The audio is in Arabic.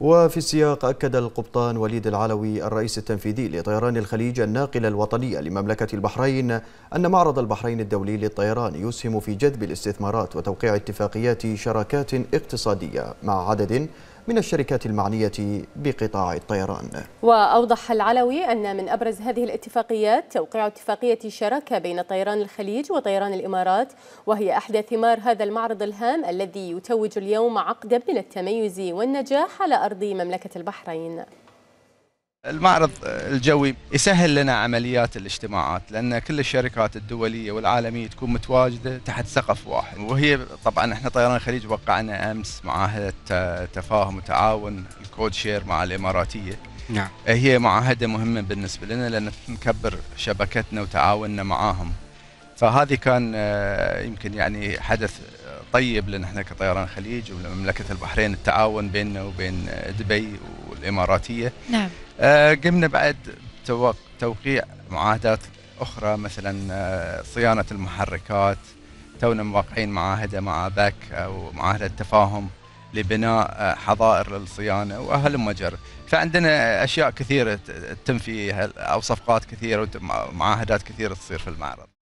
وفي السياق أكد القبطان وليد العلوي الرئيس التنفيذي لطيران الخليج الناقلة الوطنية لمملكة البحرين أن معرض البحرين الدولي للطيران يسهم في جذب الاستثمارات وتوقيع اتفاقيات شراكات اقتصادية مع عدد من الشركات المعنية بقطاع الطيران وأوضح العلوي أن من أبرز هذه الاتفاقيات توقيع اتفاقية شراكة بين طيران الخليج وطيران الإمارات وهي أحدى ثمار هذا المعرض الهام الذي يتوج اليوم عقدا من التميز والنجاح على أرض مملكة البحرين المعرض الجوي يسهل لنا عمليات الاجتماعات لان كل الشركات الدوليه والعالميه تكون متواجده تحت سقف واحد وهي طبعا احنا طيران الخليج وقعنا امس معاهده تفاهم وتعاون الكود شير مع الاماراتيه نعم هي معاهده مهمه بالنسبه لنا لان نكبر شبكتنا وتعاوننا معاهم فهذه كان آه، يمكن يعني حدث طيب لنا احنا كطيران الخليج ومملكه البحرين التعاون بيننا وبين آه، دبي والاماراتيه نعم آه، قمنا بعد توقيع معاهدات اخرى مثلا آه، صيانه المحركات تونا موقعين معاهده مع باك او معاهده تفاهم لبناء آه، حظائر للصيانه وهلم جر فعندنا اشياء كثيره تتم فيها او صفقات كثيره ومعاهدات كثيره تصير في المعرض